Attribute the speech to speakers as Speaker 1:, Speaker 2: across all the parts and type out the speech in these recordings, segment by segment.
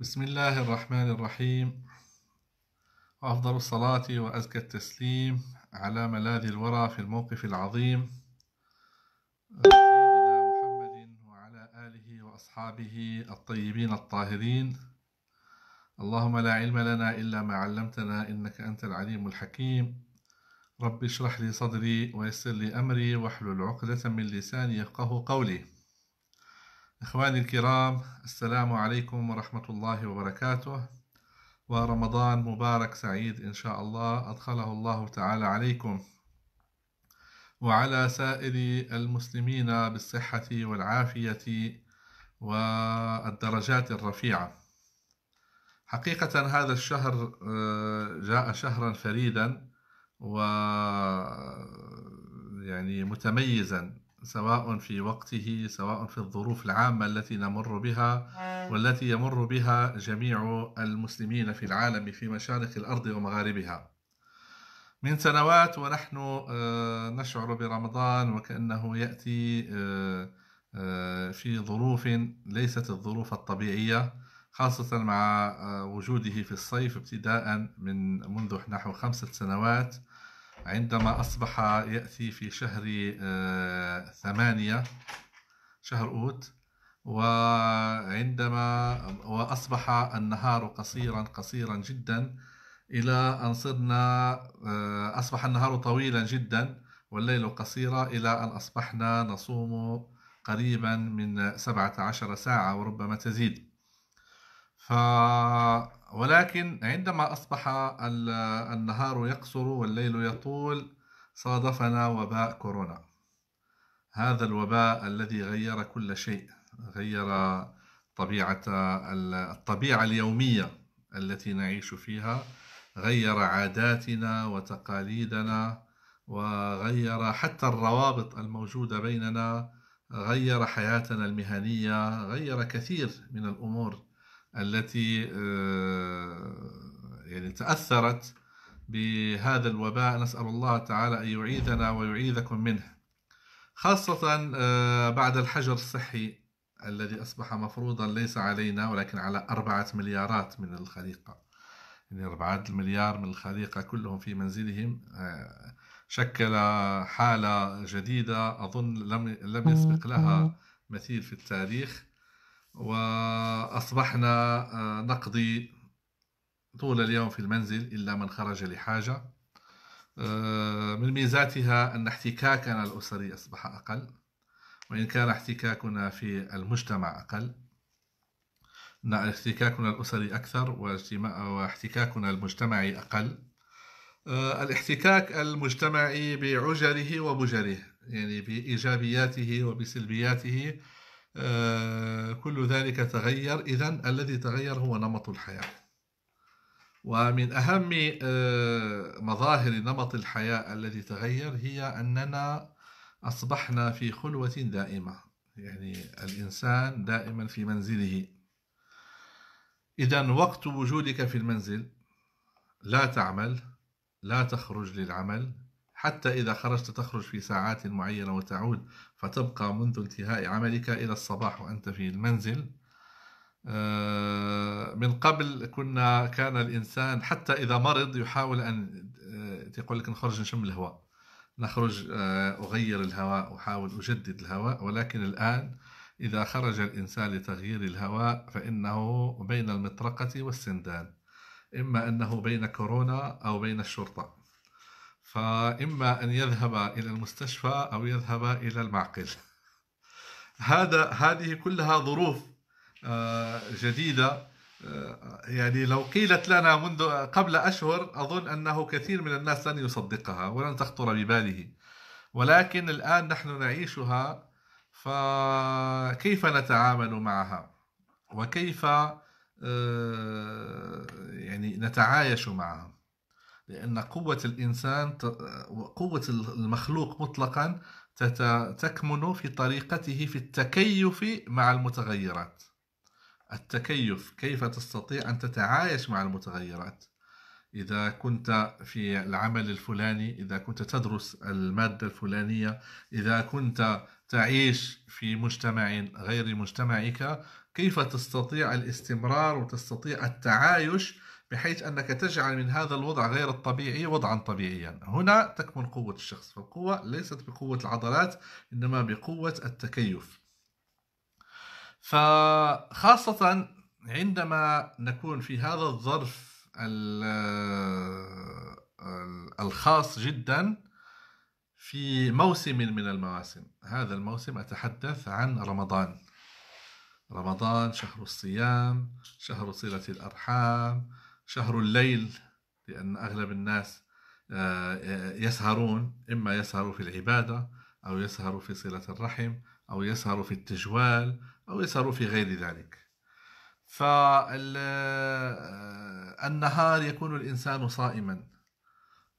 Speaker 1: بسم الله الرحمن الرحيم أفضل الصلاة وأزكى التسليم على ملاذ الورى في الموقف العظيم سيدنا محمد وعلى آله وأصحابه الطيبين الطاهرين اللهم لا علم لنا إلا ما علمتنا إنك أنت العليم الحكيم رب اشرح لي صدري ويسر لي أمري واحلل عقدة من لساني يفقه قولي إخواني الكرام السلام عليكم ورحمة الله وبركاته ورمضان مبارك سعيد إن شاء الله أدخله الله تعالى عليكم وعلى سائر المسلمين بالصحة والعافية والدرجات الرفيعة حقيقة هذا الشهر آه، جاء شهرا فريدا و يعني متميزا سواء في وقته سواء في الظروف العامة التي نمر بها آه. والتي يمر بها جميع المسلمين في العالم في مشارق الأرض ومغاربها من سنوات ونحن آه، نشعر برمضان وكأنه يأتي آه، في ظروف ليست الظروف الطبيعية خاصة مع وجوده في الصيف ابتداء من منذ نحو خمسة سنوات عندما أصبح يأتي في شهر آه، ثمانية شهر أوت وعندما وأصبح النهار قصيرا قصيرا جدا إلى أن صرنا آه، أصبح النهار طويلا جدا والليل قصيرة إلى أن أصبحنا نصوم قريبا من 17 ساعة وربما تزيد ف ولكن عندما أصبح النهار يقصر والليل يطول صادفنا وباء كورونا هذا الوباء الذي غير كل شيء غير طبيعة الطبيعة اليومية التي نعيش فيها غير عاداتنا وتقاليدنا وغير حتى الروابط الموجودة بيننا غير حياتنا المهنية غير كثير من الأمور التي آه، يعني تأثرت بهذا الوباء نسأل الله تعالى أن يعيذنا ويعيذكم منه خاصة آه، بعد الحجر الصحي الذي أصبح مفروضا ليس علينا ولكن على أربعة مليارات من الخليقة يعني أربعة المليار من الخليقة كلهم في منزلهم آه، شكل حالة جديدة أظن لم لم يسبق لها مثيل في التاريخ وأصبحنا آه، نقضي طول اليوم في المنزل إلا من خرج لحاجة آه، من ميزاتها أن احتكاكنا الأسري أصبح أقل وإن كان احتكاكنا في المجتمع أقل احتكاكنا الأسري أكثر واحتكاكنا المجتمعي أقل آه، الاحتكاك المجتمعي بعجره وبجره يعني بإيجابياته وبسلبياته آه، كل ذلك تغير إذا الذي تغير هو نمط الحياة ومن أهم آه، مظاهر نمط الحياة الذي تغير هي أننا أصبحنا في خلوة دائمة يعني الإنسان دائما في منزله إذا وقت وجودك في المنزل لا تعمل لا تخرج للعمل حتى إذا خرجت تخرج في ساعات معينة وتعود فتبقى منذ انتهاء عملك إلى الصباح وأنت في المنزل آه، من قبل كنا كان الإنسان حتى إذا مرض يحاول أن آه، يقول لك نخرج نشم الهواء نخرج آه، أغير الهواء أحاول أجدد الهواء ولكن الآن إذا خرج الإنسان لتغيير الهواء فإنه بين المطرقة والسندان إما أنه بين كورونا أو بين الشرطة فإما أن يذهب إلى المستشفى أو يذهب إلى المعقل هذا هذه كلها ظروف آه، جديدة آه، يعني لو قيلت لنا منذ قبل أشهر أظن أنه كثير من الناس لن يصدقها ولن تخطر بباله ولكن الآن نحن نعيشها فكيف نتعامل معها وكيف آه، يعني نتعايش معها لأن قوة الإنسان قوة المخلوق مطلقا تكمن في طريقته في التكيف مع المتغيرات التكيف كيف تستطيع أن تتعايش مع المتغيرات إذا كنت في العمل الفلاني إذا كنت تدرس المادة الفلانية إذا كنت تعيش في مجتمع غير مجتمعك كيف تستطيع الاستمرار وتستطيع التعايش بحيث أنك تجعل من هذا الوضع غير الطبيعي وضعا طبيعيا هنا تكمن قوة الشخص فالقوة ليست بقوة العضلات إنما بقوة التكيف فخاصة عندما نكون في هذا الظرف الخاص جدا في موسم من المواسم هذا الموسم أتحدث عن رمضان رمضان شهر الصيام شهر صلة الأرحام شهر الليل لأن أغلب الناس آه، يسهرون إما يسهروا في العبادة أو يسهروا في صلة الرحم أو يسهروا في التجوال أو يسهروا في غير ذلك فالنهار آه، يكون الإنسان صائما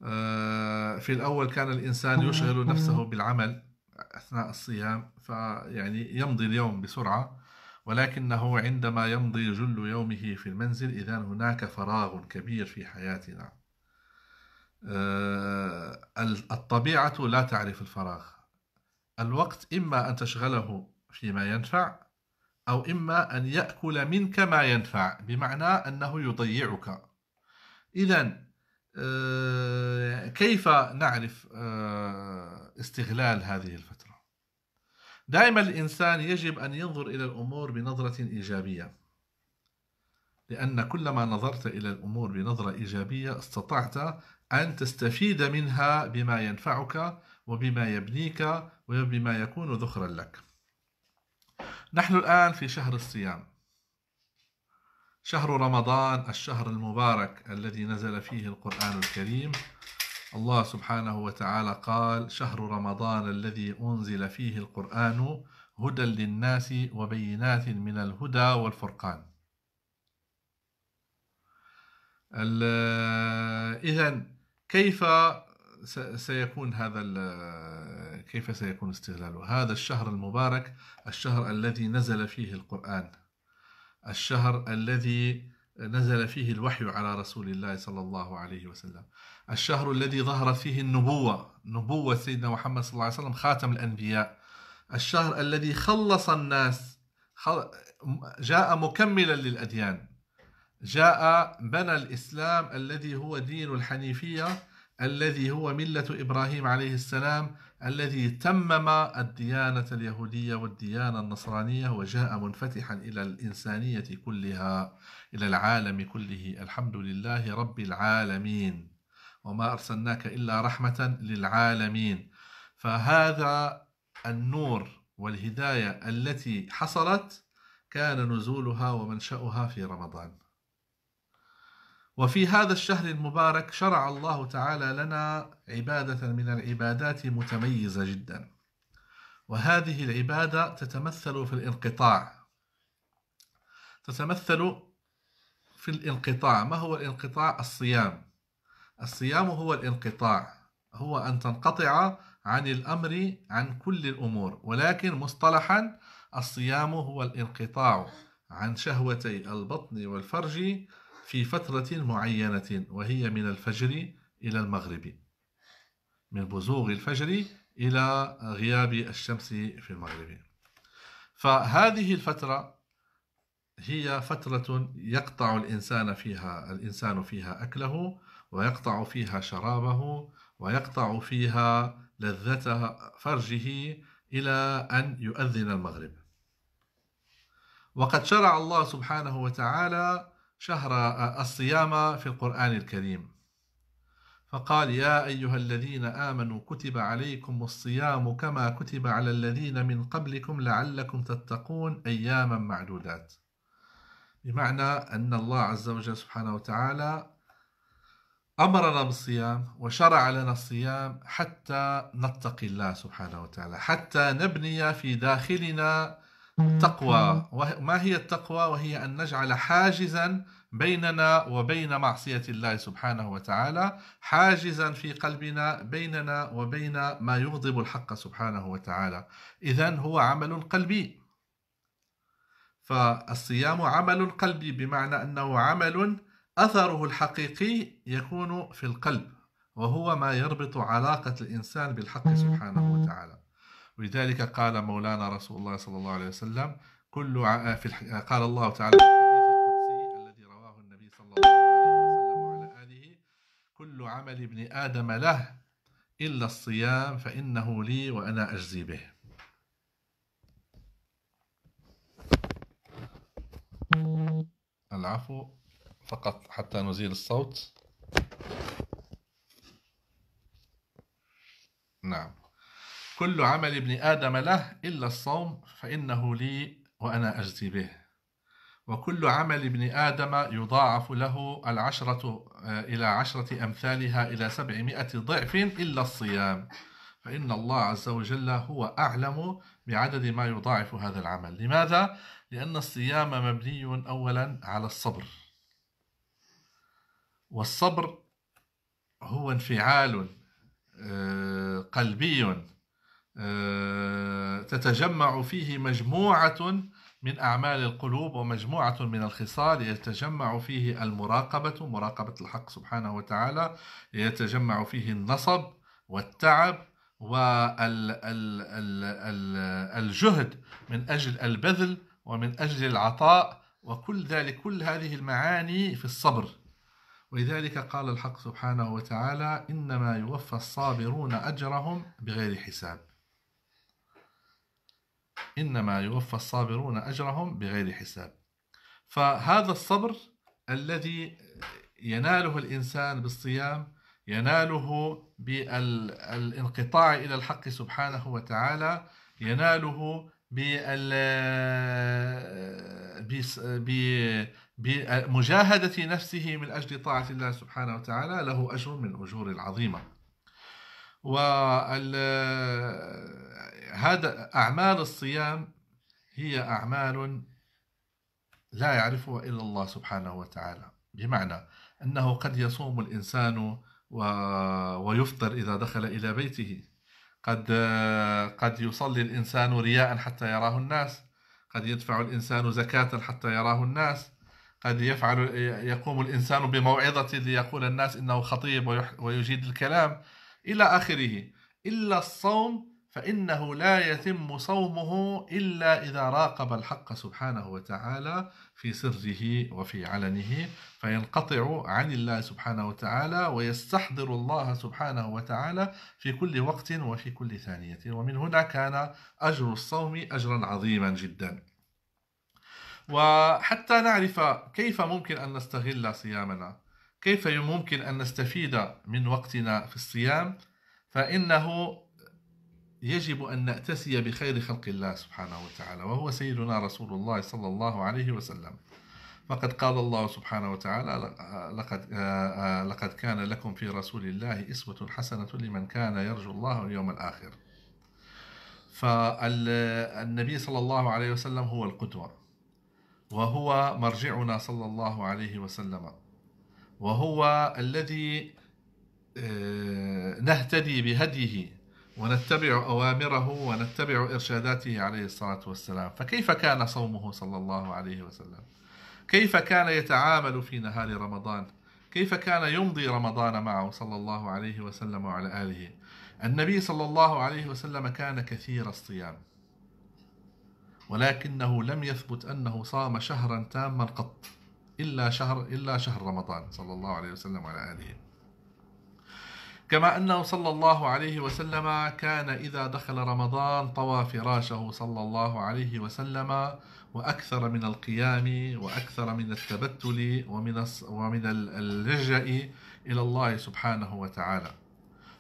Speaker 1: آه، في الأول كان الإنسان يشغل نفسه بالعمل أثناء الصيام فيعني يمضي اليوم بسرعة ولكنه عندما يمضي جل يومه في المنزل إذا هناك فراغ كبير في حياتنا آه، الطبيعة لا تعرف الفراغ الوقت إما أن تشغله فيما ينفع أو إما أن يأكل منك ما ينفع بمعنى أنه يضيعك إذا آه، كيف نعرف آه، استغلال هذه الفترة دائما الإنسان يجب أن ينظر إلى الأمور بنظرة إيجابية لأن كلما نظرت إلى الأمور بنظرة إيجابية استطعت أن تستفيد منها بما ينفعك وبما يبنيك وبما يكون ذخرا لك نحن الآن في شهر الصيام شهر رمضان الشهر المبارك الذي نزل فيه القرآن الكريم الله سبحانه وتعالى قال شهر رمضان الذي أنزل فيه القرآن هدى للناس وبينات من الهدى والفرقان إذا كيف سيكون هذا كيف سيكون استغلاله هذا الشهر المبارك الشهر الذي نزل فيه القرآن الشهر الذي نزل فيه الوحي على رسول الله صلى الله عليه وسلم الشهر الذي ظهرت فيه النبوة نبوة سيدنا محمد صلى الله عليه وسلم خاتم الأنبياء الشهر الذي خلص الناس جاء مكملا للأديان جاء بنى الإسلام الذي هو دين الحنيفية الذي هو ملة إبراهيم عليه السلام الذي تمم الديانة اليهودية والديانة النصرانية وجاء منفتحا إلى الإنسانية كلها إلى العالم كله الحمد لله رب العالمين وما أرسلناك إلا رحمة للعالمين فهذا النور والهداية التي حصلت كان نزولها ومنشأها في رمضان وفي هذا الشهر المبارك شرع الله تعالى لنا عبادة من العبادات متميزة جدا وهذه العبادة تتمثل في الانقطاع تتمثل في الانقطاع ما هو الانقطاع الصيام الصيام هو الانقطاع هو أن تنقطع عن الأمر عن كل الأمور ولكن مصطلحا الصيام هو الانقطاع عن شهوتي البطن والفرج في فترة معينة وهي من الفجر إلى المغرب من بزوغ الفجر إلى غياب الشمس في المغرب فهذه الفترة هي فترة يقطع الإنسان فيها الإنسان فيها أكله ويقطع فيها شرابه ويقطع فيها لذة فرجه إلى أن يؤذن المغرب وقد شرع الله سبحانه وتعالى شهر الصيام في القرآن الكريم فقال يا أيها الذين آمنوا كتب عليكم الصيام كما كتب على الذين من قبلكم لعلكم تتقون أياما معدودات بمعنى أن الله عز وجل سبحانه وتعالى أمرنا بالصيام وشرع لنا الصيام حتى نتقي الله سبحانه وتعالى حتى نبني في داخلنا التقوى ما هي التقوى وهي أن نجعل حاجزا بيننا وبين معصية الله سبحانه وتعالى حاجزا في قلبنا بيننا وبين ما يغضب الحق سبحانه وتعالى إذا هو عمل قلبي فالصيام عمل قلبي بمعنى أنه عمل أثره الحقيقي يكون في القلب وهو ما يربط علاقة الإنسان بالحق سبحانه وتعالى ولذلك قال مولانا رسول الله صلى الله عليه وسلم كل آه، في الح... آه، قال الله تعالى في الحديث القدسي الذي رواه النبي صلى الله عليه وسلم وعلى آله كل عمل ابن آدم له إلا الصيام فإنه لي وأنا أجزي به العفو فقط حتى نزيل الصوت نعم كل عمل ابن آدم له إلا الصوم فإنه لي وأنا أجزي به وكل عمل ابن آدم يضاعف له العشرة آه، إلى عشرة أمثالها إلى سبعمائة ضعف إلا الصيام فإن الله عز وجل هو أعلم بعدد ما يضاعف هذا العمل لماذا؟ لأن الصيام مبني أولا على الصبر والصبر هو انفعال آه، قلبي آه، تتجمع فيه مجموعة من أعمال القلوب ومجموعة من الخصال يتجمع فيه المراقبة مراقبة الحق سبحانه وتعالى يتجمع فيه النصب والتعب والجهد من أجل البذل ومن أجل العطاء وكل ذلك كل هذه المعاني في الصبر ولذلك قال الحق سبحانه وتعالى إنما يوفى الصابرون أجرهم بغير حساب إنما يوفى الصابرون أجرهم بغير حساب فهذا الصبر الذي يناله الإنسان بالصيام يناله بالانقطاع إلى الحق سبحانه وتعالى يناله بمجاهدة نفسه من أجل طاعة الله سبحانه وتعالى له أجر من أجور العظيمة وال هذا أعمال الصيام هي أعمال لا يعرفها إلا الله سبحانه وتعالى بمعنى أنه قد يصوم الإنسان و... ويفطر إذا دخل إلى بيته قد قد يصلي الإنسان رياء حتى يراه الناس قد يدفع الإنسان زكاة حتى يراه الناس قد يفعل يقوم الإنسان بموعظة ليقول الناس إنه خطيب ويجيد الكلام إلى آخره إلا الصوم فإنه لا يتم صومه إلا إذا راقب الحق سبحانه وتعالى في سره وفي علنه فينقطع عن الله سبحانه وتعالى ويستحضر الله سبحانه وتعالى في كل وقت وفي كل ثانية ومن هنا كان أجر الصوم أجرا عظيما جدا وحتى نعرف كيف ممكن أن نستغل صيامنا كيف ممكن أن نستفيد من وقتنا في الصيام فإنه يجب أن نأتسي بخير خلق الله سبحانه وتعالى وهو سيدنا رسول الله صلى الله عليه وسلم فقد قال الله سبحانه وتعالى لقد آه، آه، لقد كان لكم في رسول الله أسوة حسنة لمن كان يرجو الله اليوم الآخر فالنبي صلى الله عليه وسلم هو القدوة وهو مرجعنا صلى الله عليه وسلم وهو الذي آه، نهتدي بهديه ونتبع أوامره ونتبع إرشاداته عليه الصلاة والسلام فكيف كان صومه صلى الله عليه وسلم كيف كان يتعامل في نهار رمضان كيف كان يمضي رمضان معه صلى الله عليه وسلم وعلى آله النبي صلى الله عليه وسلم كان كثير الصيام ولكنه لم يثبت أنه صام شهرا تاما قط إلا شهر إلا شهر رمضان صلى الله عليه وسلم وعلى آله كما أنه صلى الله عليه وسلم كان إذا دخل رمضان طوى فراشه صلى الله عليه وسلم وأكثر من القيام وأكثر من التبتل ومن ومن اللجأ إلى الله سبحانه وتعالى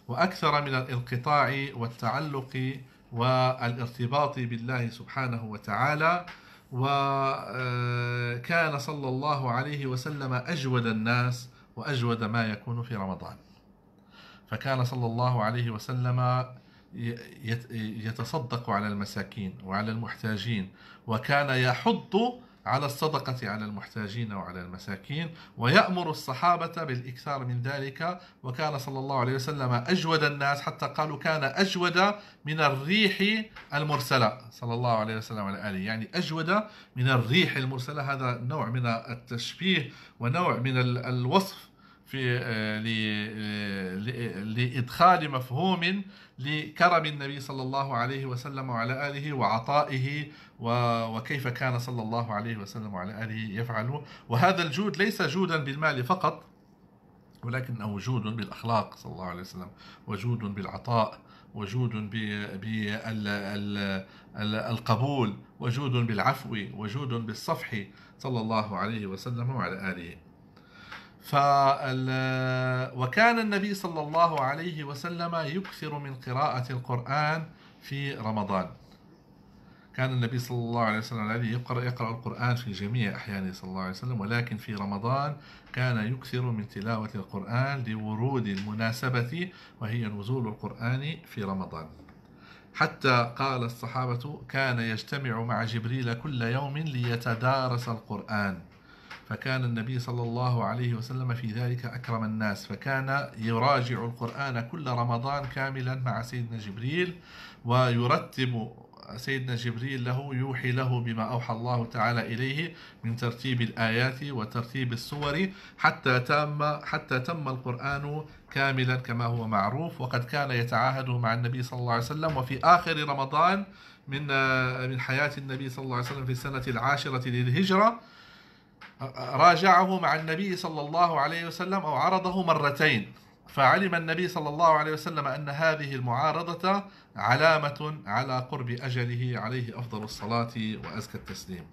Speaker 1: وأكثر من الانقطاع والتعلق والارتباط بالله سبحانه وتعالى وكان آه، صلى الله عليه وسلم أجود الناس وأجود ما يكون في رمضان فكان صلى الله عليه وسلم يتصدق على المساكين وعلى المحتاجين وكان يحض على الصدقة على المحتاجين وعلى المساكين ويأمر الصحابة بالإكثار من ذلك وكان صلى الله عليه وسلم أجود الناس حتى قالوا كان أجود من الريح المرسلة صلى الله عليه وسلم على آله يعني أجود من الريح المرسلة هذا نوع من التشبيه ونوع من الوصف في آه، آه، آه، لإدخال مفهوم لكرم النبي صلى الله عليه وسلم وعلى آله وعطائه وكيف كان صلى الله عليه وسلم وعلى آله يفعل وهذا الجود ليس جودا بالمال فقط ولكنه جود بالأخلاق صلى الله عليه وسلم وجود بالعطاء وجود بالقبول وجود بالعفو وجود بالصفح صلى الله عليه وسلم وعلى آله ف وكان النبي صلى الله عليه وسلم يكثر من قراءة القرآن في رمضان كان النبي صلى الله عليه وسلم الذي يقرأ يقرأ القرآن في جميع أحيانه صلى الله عليه وسلم ولكن في رمضان كان يكثر من تلاوة القرآن لورود المناسبة وهي نزول القرآن في رمضان حتى قال الصحابة كان يجتمع مع جبريل كل يوم ليتدارس القرآن فكان النبي صلى الله عليه وسلم في ذلك أكرم الناس فكان يراجع القرآن كل رمضان كاملا مع سيدنا جبريل ويرتب سيدنا جبريل له يوحي له بما أوحى الله تعالى إليه من ترتيب الآيات وترتيب الصور حتى تم حتى تم القرآن كاملا كما هو معروف وقد كان يتعاهده مع النبي صلى الله عليه وسلم وفي آخر رمضان من من حياة النبي صلى الله عليه وسلم في السنة العاشرة للهجرة راجعه مع النبي صلى الله عليه وسلم أو عرضه مرتين فعلم النبي صلى الله عليه وسلم أن هذه المعارضة علامة على قرب أجله عليه أفضل الصلاة وأزكى التسليم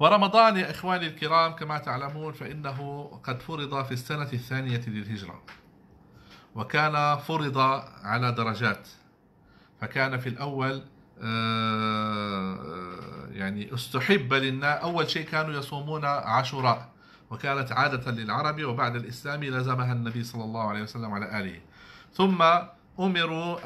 Speaker 1: ورمضان يا إخواني الكرام كما تعلمون فإنه قد فرض في السنة الثانية للهجرة وكان فرض على درجات فكان في الأول آه، آه، يعني استحب للناس أول شيء كانوا يصومون عاشوراء وكانت عادة للعرب وبعد الإسلام لزمها النبي صلى الله عليه وسلم على آله ثم أمروا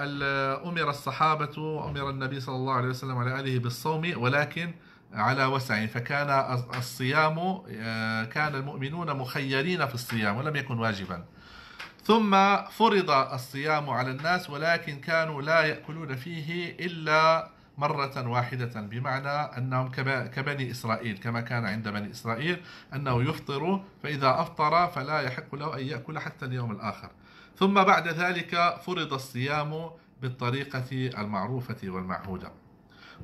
Speaker 1: أمر الصحابة وأمر النبي صلى الله عليه وسلم على آله بالصوم ولكن على وسع فكان الصيام آه، كان المؤمنون مخيرين في الصيام ولم يكن واجبا ثم فرض الصيام على الناس ولكن كانوا لا يأكلون فيه إلا مرة واحدة بمعنى أنهم كبني إسرائيل كما كان عند بني إسرائيل أنه يفطر فإذا أفطر فلا يحق له أن يأكل حتى اليوم الآخر ثم بعد ذلك فرض الصيام بالطريقة المعروفة والمعهودة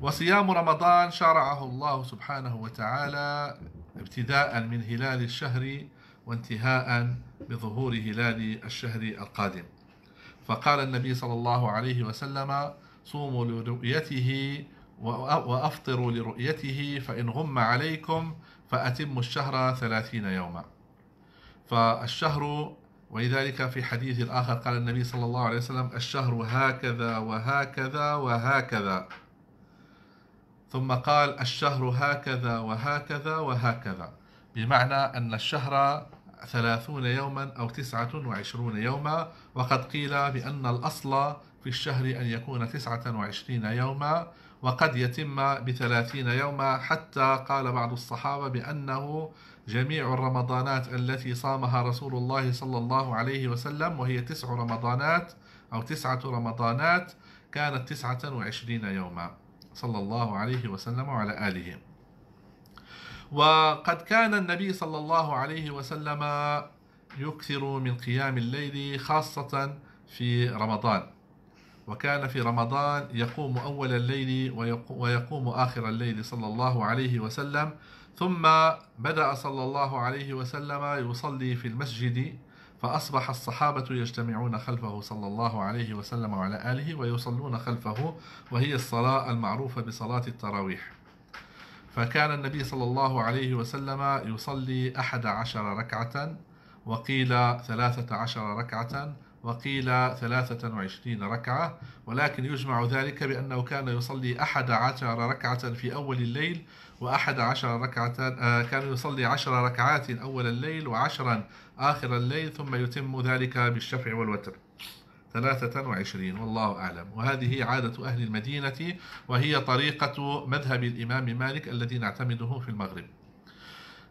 Speaker 1: وصيام رمضان شرعه الله سبحانه وتعالى ابتداء من هلال الشهر وانتهاء بظهور هلال الشهر القادم فقال النبي صلى الله عليه وسلم صوموا لرؤيته وأفطروا لرؤيته فإن غم عليكم فأتموا الشهر ثلاثين يوما فالشهر ولذلك في حديث آخر قال النبي صلى الله عليه وسلم الشهر هكذا وهكذا وهكذا ثم قال الشهر هكذا وهكذا وهكذا بمعنى أن الشهر ثلاثون يوما أو تسعة وعشرون يوما وقد قيل بأن الأصل في الشهر أن يكون تسعة وعشرين يوما وقد يتم بثلاثين يوما حتى قال بعض الصحابة بأنه جميع الرمضانات التي صامها رسول الله صلى الله عليه وسلم وهي تسع رمضانات أو تسعة رمضانات كانت تسعة وعشرين يوما صلى الله عليه وسلم وعلى آله وقد كان النبي صلى الله عليه وسلم يكثر من قيام الليل خاصة في رمضان وكان في رمضان يقوم أول الليل ويقوم آخر الليل صلى الله عليه وسلم ثم بدأ صلى الله عليه وسلم يصلي في المسجد فأصبح الصحابة يجتمعون خلفه صلى الله عليه وسلم وعلى آله ويصلون خلفه وهي الصلاة المعروفة بصلاة التراويح فكان النبي صلى الله عليه وسلم يصلي أحد عشر ركعة وقيل ثلاثة عشر ركعة وقيل ثلاثة وعشرين ركعة ولكن يجمع ذلك بأنه كان يصلي أحد عشر ركعة في أول الليل وأحد عشر ركعة آه، كان يصلي عشر ركعات أول الليل وعشرا آخر الليل ثم يتم ذلك بالشفع والوتر 23 والله أعلم وهذه عادة أهل المدينة وهي طريقة مذهب الإمام مالك الذي نعتمده في المغرب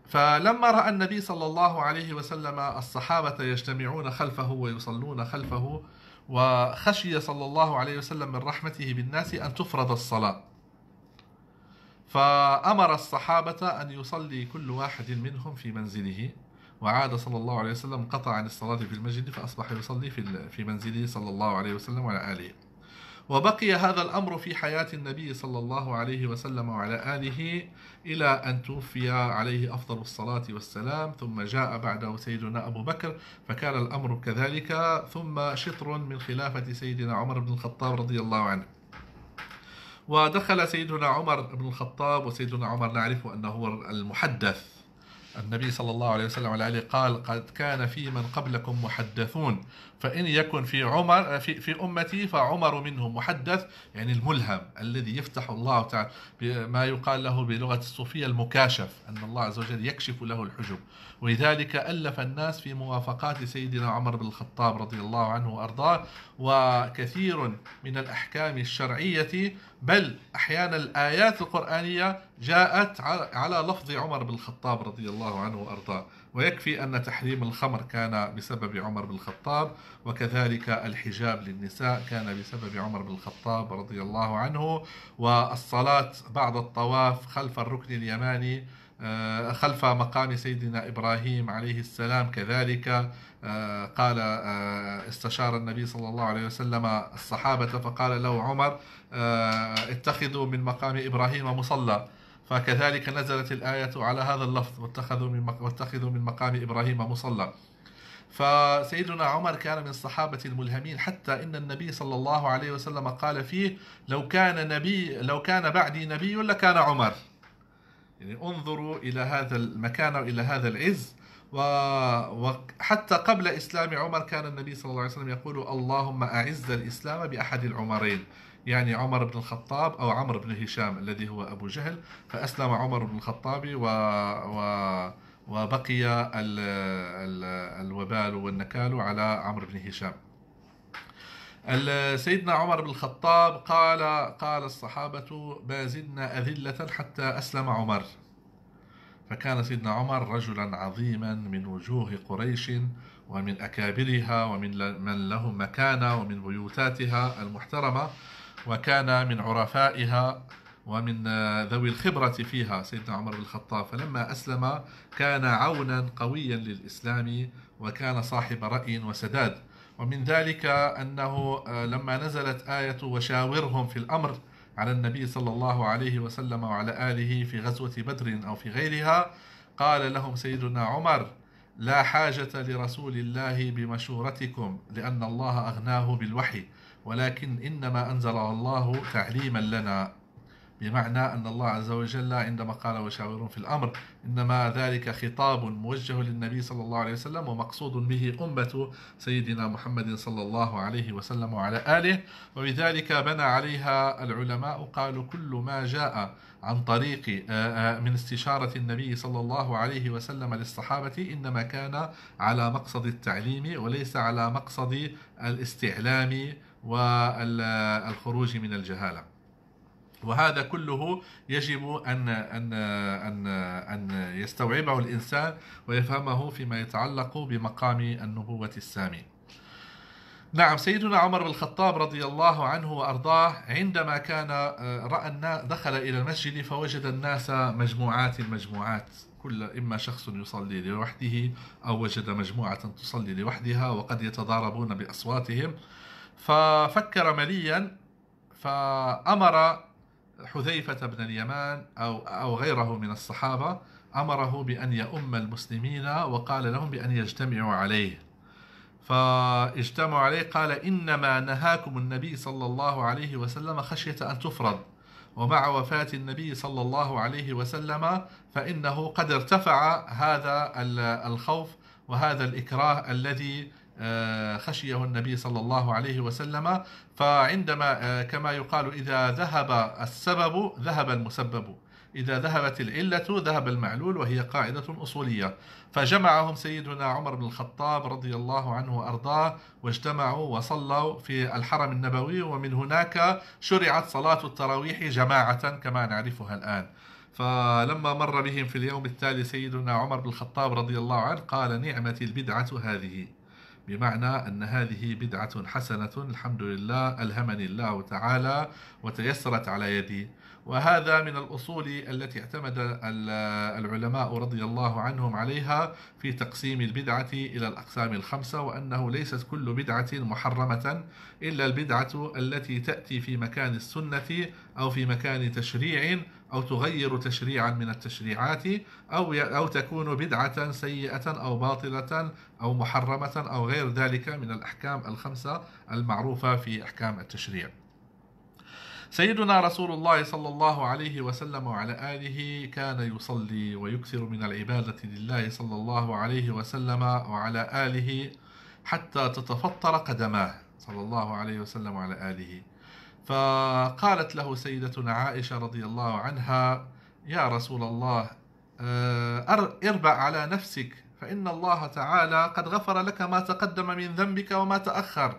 Speaker 1: فلما رأى النبي صلى الله عليه وسلم الصحابة يجتمعون خلفه ويصلون خلفه وخشي صلى الله عليه وسلم من رحمته بالناس أن تفرض الصلاة فأمر الصحابة أن يصلي كل واحد منهم في منزله وعاد صلى الله عليه وسلم قطع عن الصلاة في المسجد فأصبح يصلي في في منزله صلى الله عليه وسلم وعلى آله وبقي هذا الأمر في حياة النبي صلى الله عليه وسلم وعلى آله إلى أن توفي عليه أفضل الصلاة والسلام ثم جاء بعده سيدنا أبو بكر فكان الأمر كذلك ثم شطر من خلافة سيدنا عمر بن الخطاب رضي الله عنه ودخل سيدنا عمر بن الخطاب وسيدنا عمر نعرف أنه هو المحدث النبي صلى الله عليه وسلم على علي قال قد كان في من قبلكم محدثون فإن يكن في عمر في, في أمتي فعمر منهم محدث يعني الملهم الذي يفتح الله تعالى ما يقال له بلغة الصوفية المكاشف أن الله عز وجل يكشف له الحجب ولذلك ألف الناس في موافقات سيدنا عمر بن الخطاب رضي الله عنه وأرضاه وكثير من الأحكام الشرعية بل أحيانا الآيات القرآنية جاءت على لفظ عمر بن الخطاب رضي الله عنه وأرضاه ويكفي أن تحريم الخمر كان بسبب عمر بن الخطاب وكذلك الحجاب للنساء كان بسبب عمر بن الخطاب رضي الله عنه والصلاة بعد الطواف خلف الركن اليماني آه، خلف مقام سيدنا إبراهيم عليه السلام كذلك آه، قال آه، استشار النبي صلى الله عليه وسلم الصحابة فقال له عمر اتخذوا من مقام إبراهيم مصلى فكذلك نزلت الآية على هذا اللفظ واتخذوا من واتخذوا من مقام إبراهيم مصلى فسيدنا عمر كان من الصحابة الملهمين حتى إن النبي صلى الله عليه وسلم قال فيه لو كان نبي لو كان بعدي نبي لكان عمر يعني انظروا إلى هذا المكان وإلى هذا العز وحتى قبل إسلام عمر كان النبي صلى الله عليه وسلم يقول اللهم أعز الإسلام بأحد العمرين يعني عمر بن الخطاب أو عمرو بن هشام الذي هو أبو جهل فأسلم عمر بن الخطاب و, و وبقي ال ال الوبال والنكال على عمرو بن هشام سيدنا عمر بن الخطاب قال قال الصحابة ما زلنا أذلة حتى أسلم عمر فكان سيدنا عمر رجلا عظيما من وجوه قريش ومن أكابرها ومن من لهم مكانة ومن بيوتاتها المحترمة وكان من عرفائها ومن آه، ذوي الخبرة فيها سيدنا عمر بن الخطاب فلما أسلم كان عونا قويا للإسلام وكان صاحب رأي وسداد ومن ذلك أنه آه، لما نزلت آية وشاورهم في الأمر على النبي صلى الله عليه وسلم وعلى آله في غزوة بدر أو في غيرها قال لهم سيدنا عمر لا حاجة لرسول الله بمشورتكم لأن الله أغناه بالوحي ولكن إنما أنزل الله تعليما لنا بمعنى أن الله عز وجل عندما قال وشاورهم في الأمر إنما ذلك خطاب موجه للنبي صلى الله عليه وسلم ومقصود به أمة سيدنا محمد صلى الله عليه وسلم وعلى آله وبذلك بنى عليها العلماء قالوا كل ما جاء عن طريق من استشارة النبي صلى الله عليه وسلم للصحابة إنما كان على مقصد التعليم وليس على مقصد الاستعلام والخروج من الجهاله وهذا كله يجب ان ان ان ان يستوعبه الانسان ويفهمه فيما يتعلق بمقام النبوه السامي. نعم سيدنا عمر بن الخطاب رضي الله عنه وارضاه عندما كان آه، راى الناس دخل الى المسجد فوجد الناس مجموعات المجموعات كل اما شخص يصلي لوحده او وجد مجموعه تصلي لوحدها وقد يتضاربون باصواتهم ففكر مليا فأمر حذيفة بن اليمان أو, أو غيره من الصحابة أمره بأن يؤم المسلمين وقال لهم بأن يجتمعوا عليه فاجتمعوا عليه قال إنما نهاكم النبي صلى الله عليه وسلم خشية أن تفرض ومع وفاة النبي صلى الله عليه وسلم فإنه قد ارتفع هذا الخوف وهذا الإكراه الذي آه، خشيه النبي صلى الله عليه وسلم فعندما آه، كما يقال إذا ذهب السبب ذهب المسبب إذا ذهبت العلة ذهب المعلول وهي قاعدة أصولية فجمعهم سيدنا عمر بن الخطاب رضي الله عنه وأرضاه واجتمعوا وصلوا في الحرم النبوي ومن هناك شرعت صلاة التراويح جماعة كما نعرفها الآن فلما مر بهم في اليوم التالي سيدنا عمر بن الخطاب رضي الله عنه قال نعمة البدعة هذه بمعنى أن هذه بدعة حسنة الحمد لله ألهمني الله تعالى وتيسرت على يدي وهذا من الأصول التي اعتمد العلماء رضي الله عنهم عليها في تقسيم البدعة إلى الأقسام الخمسة وأنه ليست كل بدعة محرمة إلا البدعة التي تأتي في مكان السنة أو في مكان تشريع أو تغير تشريعا من التشريعات أو أو تكون بدعة سيئة أو باطلة أو محرمة أو غير ذلك من الأحكام الخمسة المعروفة في أحكام التشريع. سيدنا رسول الله صلى الله عليه وسلم وعلى آله كان يصلي ويكثر من العبادة لله صلى الله عليه وسلم وعلى آله حتى تتفطر قدماه صلى الله عليه وسلم وعلى آله فقالت له سيدتنا عائشة رضي الله عنها يا رسول الله آه، اربع على نفسك فإن الله تعالى قد غفر لك ما تقدم من ذنبك وما تأخر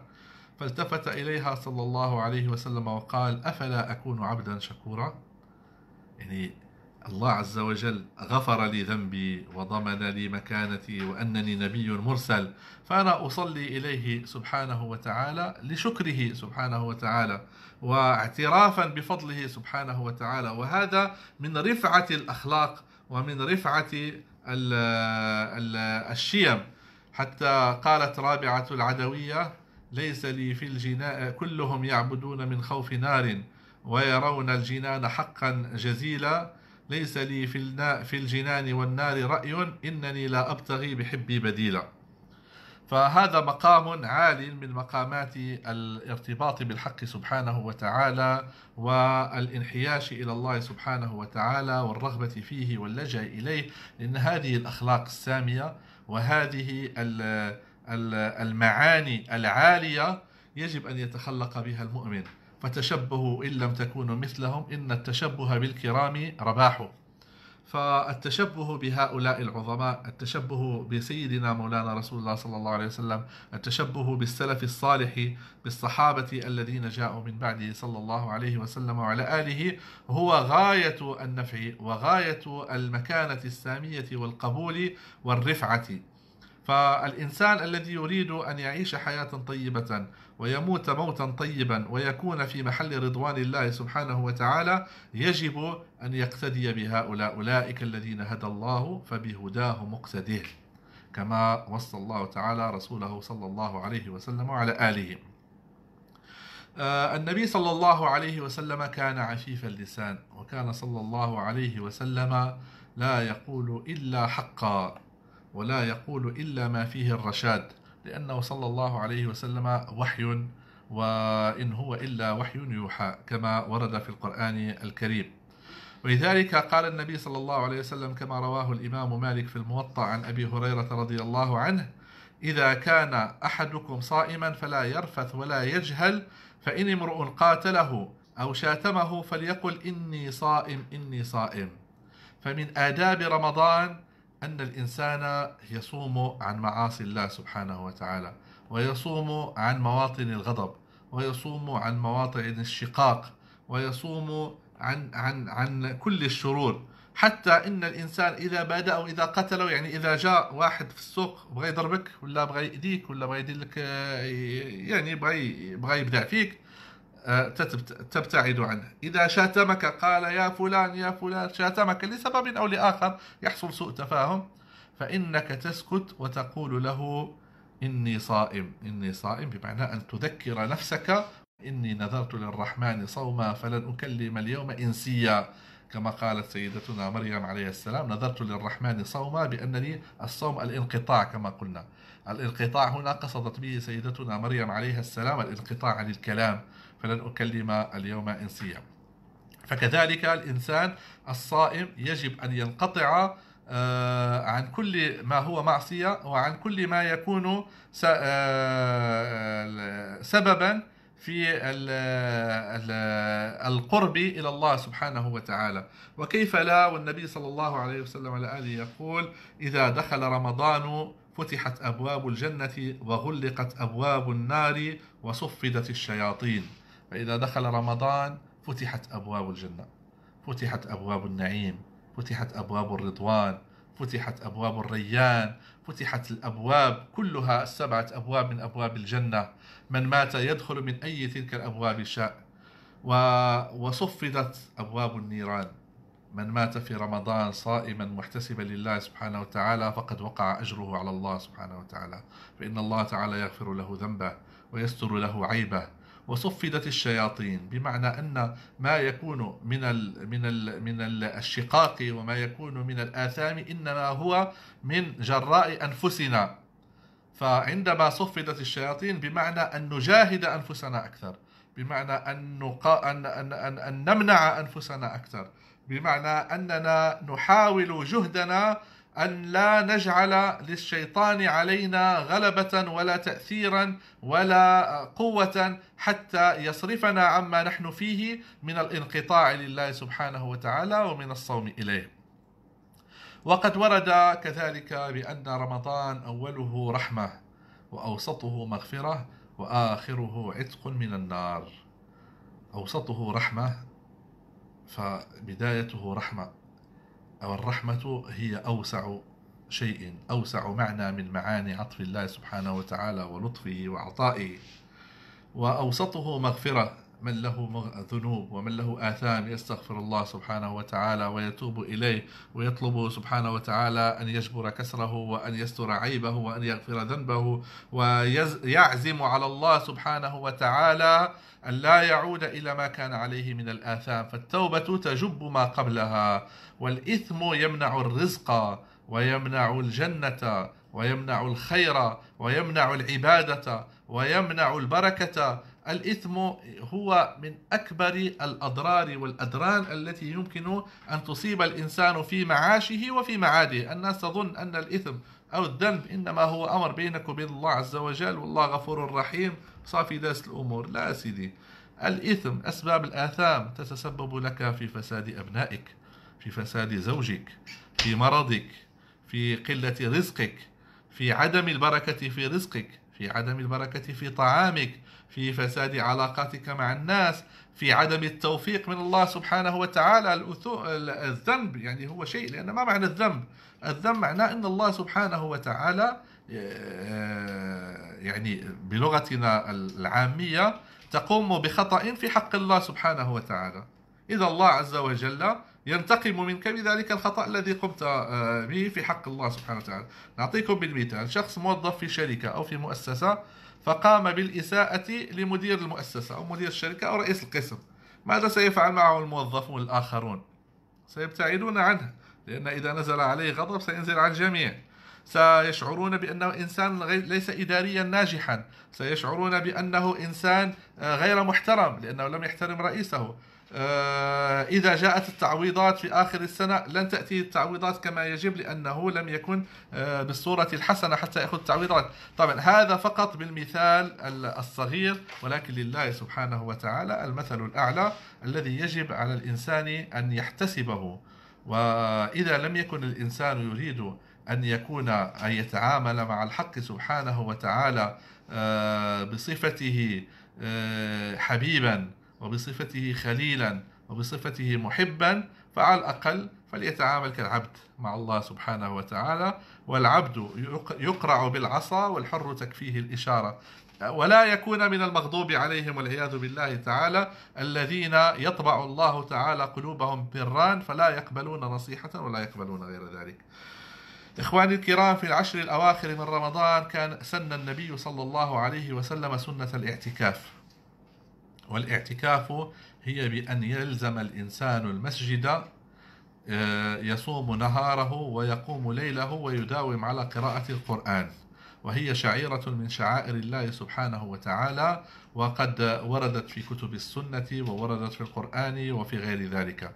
Speaker 1: فالتفت إليها صلى الله عليه وسلم وقال أفلا أكون عبدا شكورا يعني الله عز وجل غفر لي ذنبي وضمن لي مكانتي وأنني نبي مرسل فأنا أصلي إليه سبحانه وتعالى لشكره سبحانه وتعالى واعترافا بفضله سبحانه وتعالى وهذا من رفعة الأخلاق ومن رفعة الشيم حتى قالت رابعة العدوية ليس لي في الجناء كلهم يعبدون من خوف نار ويرون الجنان حقا جزيلا ليس لي في في الجنان والنار رأي إنني لا أبتغي بحبي بديلا فهذا مقام عال من مقامات الارتباط بالحق سبحانه وتعالى والانحياش إلى الله سبحانه وتعالى والرغبة فيه واللجأ إليه لأن هذه الأخلاق السامية وهذه المعاني العالية يجب أن يتخلق بها المؤمن فتشبهوا إن لم تكونوا مثلهم إن التشبه بالكرام رباح فالتشبه بهؤلاء العظماء التشبه بسيدنا مولانا رسول الله صلى الله عليه وسلم التشبه بالسلف الصالح بالصحابة الذين جاءوا من بعده صلى الله عليه وسلم وعلى آله هو غاية النفع وغاية المكانة السامية والقبول والرفعة فالإنسان الذي يريد أن يعيش حياة طيبة ويموت موتا طيبا ويكون في محل رضوان الله سبحانه وتعالى يجب أن يقتدي بهؤلاء أولئك الذين هدى الله فبهداه مقتديه كما وصى الله تعالى رسوله صلى الله عليه وسلم وعلى آله آه، النبي صلى الله عليه وسلم كان عفيف اللسان وكان صلى الله عليه وسلم لا يقول إلا حقا ولا يقول إلا ما فيه الرشاد لأنه صلى الله عليه وسلم وحي وإن هو إلا وحي يوحى كما ورد في القرآن الكريم ولذلك قال النبي صلى الله عليه وسلم كما رواه الإمام مالك في الموطأ عن أبي هريرة رضي الله عنه إذا كان أحدكم صائما فلا يرفث ولا يجهل فإن امرؤ قاتله أو شاتمه فليقل إني صائم إني صائم فمن آداب رمضان أن الإنسان يصوم عن معاصي الله سبحانه وتعالى ويصوم عن مواطن الغضب ويصوم عن مواطن الشقاق ويصوم عن عن عن كل الشرور حتى ان الانسان اذا بدا او اذا قتله يعني اذا جاء واحد في السوق بغى يضربك ولا بغى يأذيك ولا بغى يدير لك يعني بغى بغى يبدع فيك تبتعد عنه إذا شاتمك قال يا فلان يا فلان شاتمك لسبب أو لآخر يحصل سوء تفاهم فإنك تسكت وتقول له إني صائم إني صائم بمعنى أن تذكر نفسك إني نذرت للرحمن صوما فلن أكلم اليوم إنسيا كما قالت سيدتنا مريم عليه السلام نذرت للرحمن صوما بأنني الصوم الانقطاع كما قلنا الانقطاع هنا قصدت به سيدتنا مريم عليه السلام الانقطاع عن الكلام فلن أكلم اليوم إنسيا فكذلك الإنسان الصائم يجب أن ينقطع آه، عن كل ما هو معصية وعن كل ما يكون آه، سببا في القرب إلى الله سبحانه وتعالى وكيف لا والنبي صلى الله عليه وسلم الآن يقول إذا دخل رمضان فتحت أبواب الجنة وغلقت أبواب النار وصفدت الشياطين فإذا دخل رمضان فتحت أبواب الجنة فتحت أبواب النعيم فتحت أبواب الرضوان فتحت أبواب الريان فتحت الأبواب كلها السبعة أبواب من أبواب الجنة من مات يدخل من أي تلك الأبواب شاء وصفدت أبواب النيران من مات في رمضان صائما محتسبا لله سبحانه وتعالى فقد وقع أجره على الله سبحانه وتعالى فإن الله تعالى يغفر له ذنبه ويستر له عيبه وصفدت الشياطين بمعنى أن ما يكون من الـ من الـ من الشقاق وما يكون من الآثام إنما هو من جراء أنفسنا فعندما صفدت الشياطين بمعنى أن نجاهد أنفسنا أكثر بمعنى أن, نقا... أن... أن... أن... أن نمنع أنفسنا أكثر بمعنى أننا نحاول جهدنا أن لا نجعل للشيطان علينا غلبة ولا تأثيرا ولا قوة حتى يصرفنا عما نحن فيه من الانقطاع لله سبحانه وتعالى ومن الصوم إليه وقد ورد كذلك بأن رمضان أوله رحمة وأوسطه مغفرة وآخره عتق من النار أوسطه رحمة فبدايته رحمة أو الرحمة هي أوسع شيء أوسع معنى من معاني عطف الله سبحانه وتعالى ولطفه وعطائه وأوسطه مغفرة من له ذنوب ومن له آثام يستغفر الله سبحانه وتعالى ويتوب إليه ويطلب سبحانه وتعالى أن يجبر كسره وأن يستر عيبه وأن يغفر ذنبه ويعزم على الله سبحانه وتعالى أن لا يعود إلى ما كان عليه من الآثام فالتوبة تجب ما قبلها والإثم يمنع الرزق ويمنع الجنة ويمنع الخير ويمنع العبادة ويمنع البركة الإثم هو من أكبر الأضرار والأدران التي يمكن أن تصيب الإنسان في معاشه وفي معاده الناس تظن أن الإثم أو الذنب إنما هو أمر بينك وبين الله عز وجل والله غفور رحيم صافي داس الأمور لا سيدي الإثم أسباب الآثام تتسبب لك في فساد أبنائك في فساد زوجك في مرضك في قلة رزقك في عدم البركة في رزقك في عدم البركة في طعامك في فساد علاقاتك مع الناس في عدم التوفيق من الله سبحانه وتعالى الذنب يعني هو شيء لأن ما معنى الذنب الذنب معناه أن الله سبحانه وتعالى آه، يعني بلغتنا العامية تقوم بخطأ في حق الله سبحانه وتعالى إذا الله عز وجل ينتقم منك بذلك الخطأ الذي قمت آه، به في حق الله سبحانه وتعالى نعطيكم بالمثال شخص موظف في شركة أو في مؤسسة فقام بالإساءة لمدير المؤسسة أو مدير الشركة أو رئيس القسم ماذا سيفعل معه الموظفون الآخرون؟ سيبتعدون عنه لأن إذا نزل عليه غضب سينزل على الجميع سيشعرون بأنه إنسان ليس إداريا ناجحا سيشعرون بأنه إنسان آه، غير محترم لأنه لم يحترم رئيسه آه، إذا جاءت التعويضات في آخر السنة لن تأتي التعويضات كما يجب لأنه لم يكن آه، بالصورة الحسنة حتى يأخذ التعويضات طبعا هذا فقط بالمثال الصغير ولكن لله سبحانه وتعالى المثل الأعلى الذي يجب على الإنسان أن يحتسبه وإذا لم يكن الإنسان يريد أن يكون أن يتعامل مع الحق سبحانه وتعالى آه، بصفته حبيبا وبصفته خليلا وبصفته محبا فعلى الأقل فليتعامل كالعبد مع الله سبحانه وتعالى والعبد يقرع بالعصا والحر تكفيه الإشارة ولا يكون من المغضوب عليهم والعياذ بالله تعالى الذين يطبع الله تعالى قلوبهم بران فلا يقبلون نصيحة ولا يقبلون غير ذلك إخواني الكرام في العشر الأواخر من رمضان كان سن النبي صلى الله عليه وسلم سنة الاعتكاف والاعتكاف هي بأن يلزم الإنسان المسجد آه، يصوم نهاره ويقوم ليله ويداوم على قراءة القرآن وهي شعيرة من شعائر الله سبحانه وتعالى وقد وردت في كتب السنة ووردت في القرآن وفي غير ذلك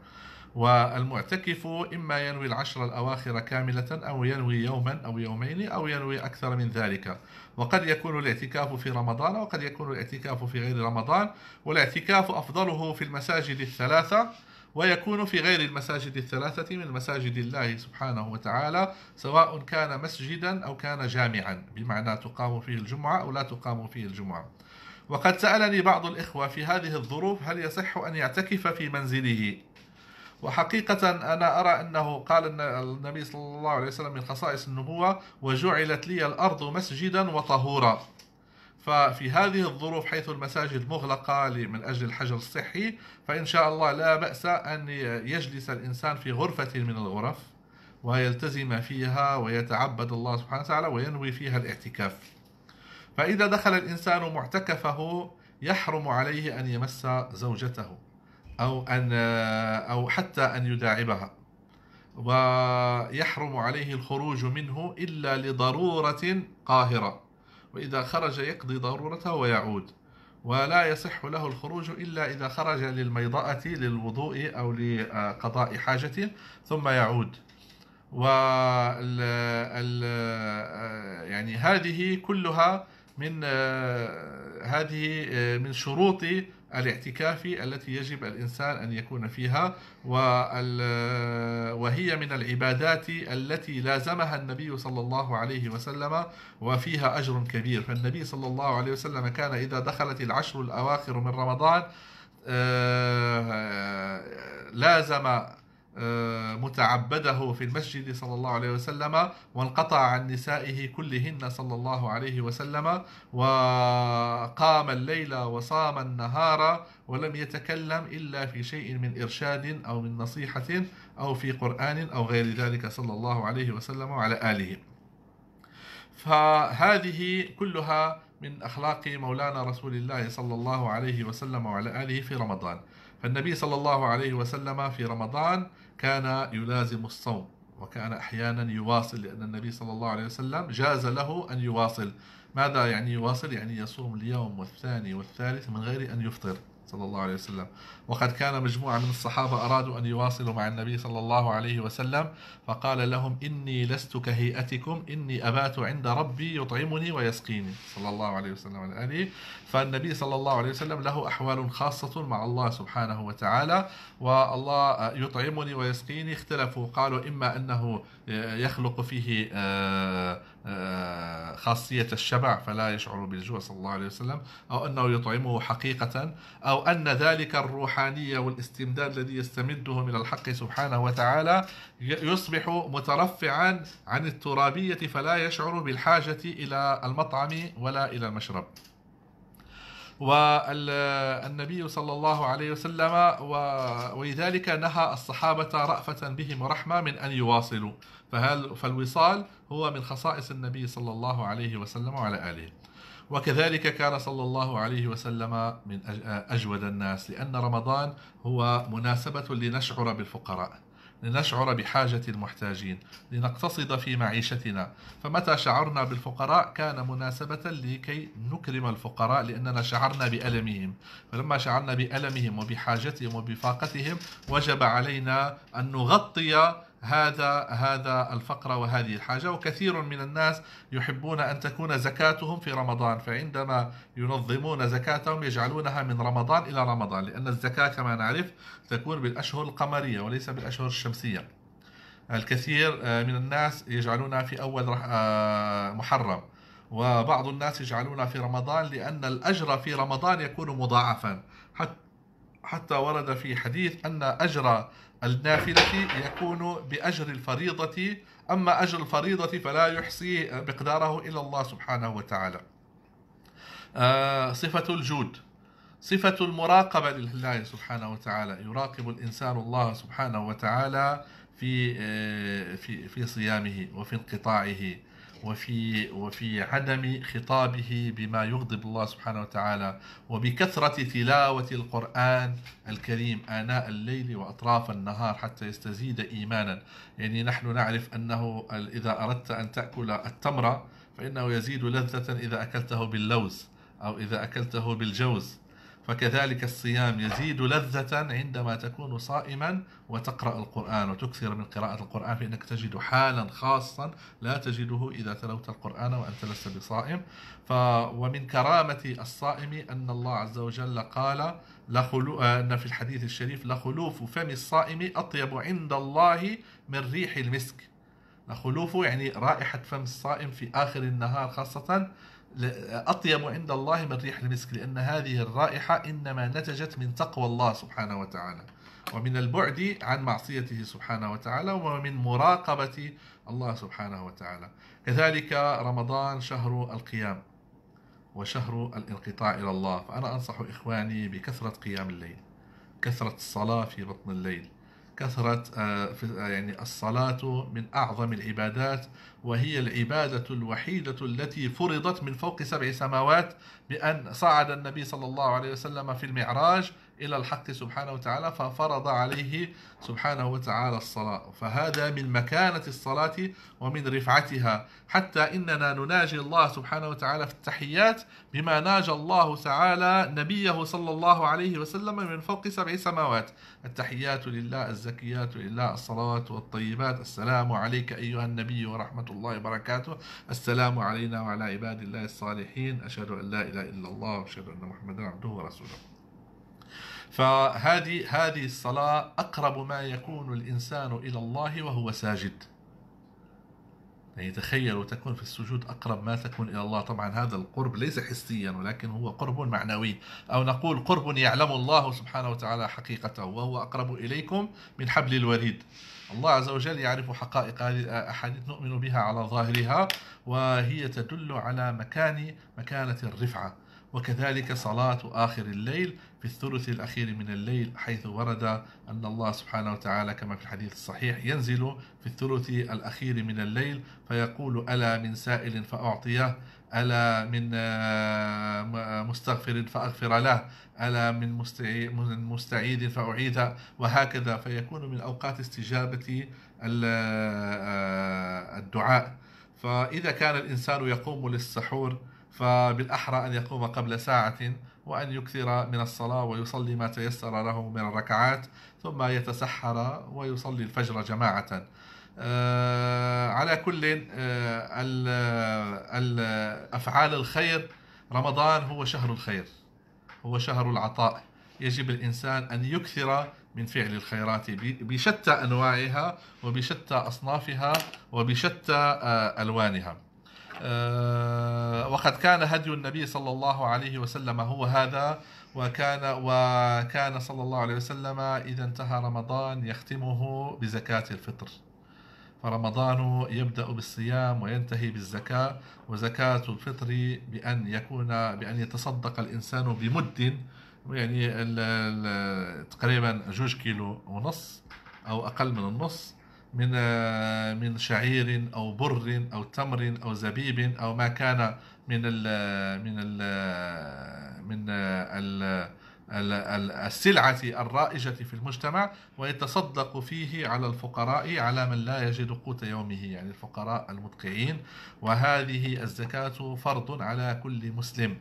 Speaker 1: والمعتكف إما ينوي العشر الأواخر كاملة أو ينوي يوما أو يومين أو ينوي أكثر من ذلك وقد يكون الاعتكاف في رمضان وقد يكون الاعتكاف في غير رمضان والاعتكاف أفضله في المساجد الثلاثة ويكون في غير المساجد الثلاثة من مساجد الله سبحانه وتعالى سواء كان مسجدا أو كان جامعا بمعنى تقام فيه الجمعة أو لا تقام فيه الجمعة وقد سألني بعض الإخوة في هذه الظروف هل يصح أن يعتكف في منزله وحقيقة أنا أرى أنه قال النبي صلى الله عليه وسلم من خصائص النبوة وجعلت لي الأرض مسجدا وطهورا ففي هذه الظروف حيث المساجد مغلقة من أجل الحجر الصحي فإن شاء الله لا بأس أن يجلس الإنسان في غرفة من الغرف ويلتزم فيها ويتعبد الله سبحانه وتعالى وينوي فيها الاعتكاف فإذا دخل الإنسان معتكفه يحرم عليه أن يمس زوجته أو أن أو حتى أن يداعبها ويحرم عليه الخروج منه إلا لضرورة قاهرة وإذا خرج يقضي ضرورته ويعود ولا يصح له الخروج إلا إذا خرج للميضاءة للوضوء أو لقضاء حاجة ثم يعود و يعني هذه كلها من هذه من شروط الاعتكاف التي يجب الإنسان أن يكون فيها وهي من العبادات التي لازمها النبي صلى الله عليه وسلم وفيها أجر كبير فالنبي صلى الله عليه وسلم كان إذا دخلت العشر الأواخر من رمضان آه، لازم آه، متعبده في المسجد صلى الله عليه وسلم وانقطع عن نسائه كلهن صلى الله عليه وسلم وقام الليل وصام النهار ولم يتكلم إلا في شيء من إرشاد أو من نصيحة أو في قرآن أو غير ذلك صلى الله عليه وسلم وعلى آله فهذه كلها من أخلاق مولانا رسول الله صلى الله عليه وسلم وعلى آله في رمضان فالنبي صلى الله عليه وسلم في رمضان كان يلازم الصوم وكان أحيانا يواصل لأن النبي صلى الله عليه وسلم جاز له أن يواصل ماذا يعني يواصل؟ يعني يصوم اليوم والثاني والثالث من غير أن يفطر صلى الله عليه وسلم وقد كان مجموعة من الصحابة أرادوا أن يواصلوا مع النبي صلى الله عليه وسلم فقال لهم إني لست كهيئتكم إني أبات عند ربي يطعمني ويسقيني صلى الله عليه وسلم على يعني آله فالنبي صلى الله عليه وسلم له أحوال خاصة مع الله سبحانه وتعالى والله يطعمني ويسقيني اختلفوا قالوا إما أنه يخلق فيه آه آه، خاصية الشبع فلا يشعر بالجوع صلى الله عليه وسلم أو أنه يطعمه حقيقة أو أن ذلك الروحانية والاستمداد الذي يستمده من الحق سبحانه وتعالى يصبح مترفعا عن الترابية فلا يشعر بالحاجة إلى المطعم ولا إلى المشرب والنبي صلى الله عليه وسلم ولذلك نهى الصحابة رأفة بهم ورحمة من أن يواصلوا فهل فالوصال هو من خصائص النبي صلى الله عليه وسلم وعلى آله وكذلك كان صلى الله عليه وسلم من أجود الناس لأن رمضان هو مناسبة لنشعر بالفقراء لنشعر بحاجة المحتاجين لنقتصد في معيشتنا فمتى شعرنا بالفقراء كان مناسبة لكي نكرم الفقراء لأننا شعرنا بألمهم فلما شعرنا بألمهم وبحاجتهم وبفاقتهم وجب علينا أن نغطي هذا هذا الفقرة وهذه الحاجة وكثير من الناس يحبون أن تكون زكاتهم في رمضان فعندما ينظمون زكاتهم يجعلونها من رمضان إلى رمضان لأن الزكاة كما نعرف تكون بالأشهر القمرية وليس بالأشهر الشمسية الكثير آه، من الناس يجعلونها في أول آه، محرم وبعض الناس يجعلونها في رمضان لأن الأجر في رمضان يكون مضاعفا حتى ورد في حديث أن أجر النافلة يكون بأجر الفريضة أما أجر الفريضة فلا يحصي مقداره إلا الله سبحانه وتعالى آه، صفة الجود صفة المراقبة لله سبحانه وتعالى يراقب الإنسان الله سبحانه وتعالى في آه، في في صيامه وفي انقطاعه وفي وفي عدم خطابه بما يغضب الله سبحانه وتعالى وبكثرة تلاوة القرآن الكريم آناء الليل وأطراف النهار حتى يستزيد إيمانا يعني نحن نعرف أنه إذا أردت أن تأكل التمرة فإنه يزيد لذة إذا أكلته باللوز أو إذا أكلته بالجوز فكذلك الصيام يزيد لذة عندما تكون صائما وتقرأ القرآن وتكثر من قراءة القرآن فإنك تجد حالا خاصا لا تجده إذا تلوت القرآن وأنت لست بصائم ف ومن كرامة الصائم أن الله عز وجل قال لخلو أن في الحديث الشريف لخلوف فم الصائم أطيب عند الله من ريح المسك لخلوف يعني رائحة فم الصائم في آخر النهار خاصة أطيب عند الله من ريح المسك لأن هذه الرائحة إنما نتجت من تقوى الله سبحانه وتعالى ومن البعد عن معصيته سبحانه وتعالى ومن مراقبة الله سبحانه وتعالى كذلك رمضان شهر القيام وشهر الانقطاع إلى الله فأنا أنصح إخواني بكثرة قيام الليل كثرة الصلاة في بطن الليل كثرة آه، آه، يعني الصلاة من أعظم العبادات وهي العبادة الوحيدة التي فرضت من فوق سبع سماوات بأن صعد النبي صلى الله عليه وسلم في المعراج إلى الحق سبحانه وتعالى ففرض عليه سبحانه وتعالى الصلاة فهذا من مكانة الصلاة ومن رفعتها حتى إننا نناجي الله سبحانه وتعالى في التحيات بما ناجى الله تعالى نبيه صلى الله عليه وسلم من فوق سبع سماوات التحيات لله الزكيات لله الصلوات والطيبات السلام عليك أيها النبي ورحمة الله وبركاته السلام علينا وعلى عباد الله الصالحين أشهد أن لا إله إلا الله وأشهد أن محمدا عبده ورسوله فهذه هذه الصلاة أقرب ما يكون الإنسان إلى الله وهو ساجد يعني تخيلوا تكون في السجود أقرب ما تكون إلى الله طبعا هذا القرب ليس حسيا ولكن هو قرب معنوي أو نقول قرب يعلم الله سبحانه وتعالى حقيقته وهو أقرب إليكم من حبل الوريد الله عز وجل يعرف حقائق هذه الأحاديث نؤمن بها على ظاهرها وهي تدل على مكان مكانة الرفعة وكذلك صلاة آخر الليل في الثلث الأخير من الليل حيث ورد أن الله سبحانه وتعالى كما في الحديث الصحيح ينزل في الثلث الأخير من الليل فيقول ألا من سائل فأعطيه ألا من آه، آه، مستغفر فأغفر له ألا من مستعيد فأعيده وهكذا فيكون من أوقات استجابة آه، الدعاء فإذا كان الإنسان يقوم للسحور فبالأحرى أن يقوم قبل ساعة وأن يكثر من الصلاة ويصلي ما تيسر له من الركعات ثم يتسحر ويصلي الفجر جماعة آه، على كل آه، أفعال الخير رمضان هو شهر الخير هو شهر العطاء يجب الإنسان أن يكثر من فعل الخيرات بشتى أنواعها وبشتى أصنافها وبشتى آه، ألوانها آه، وقد كان هدي النبي صلى الله عليه وسلم هو هذا وكان وكان صلى الله عليه وسلم إذا انتهى رمضان يختمه بزكاة الفطر فرمضان يبدأ بالصيام وينتهي بالزكاة وزكاة الفطر بأن يكون بأن يتصدق الإنسان بمد يعني تقريبا جوج كيلو ونص أو أقل من النص من آه، من شعير او بر او تمر او زبيب او ما كان من الـ من الـ من الـ السلعة الرائجة في المجتمع ويتصدق فيه على الفقراء على من لا يجد قوت يومه يعني الفقراء المدقعين وهذه الزكاة فرض على كل مسلم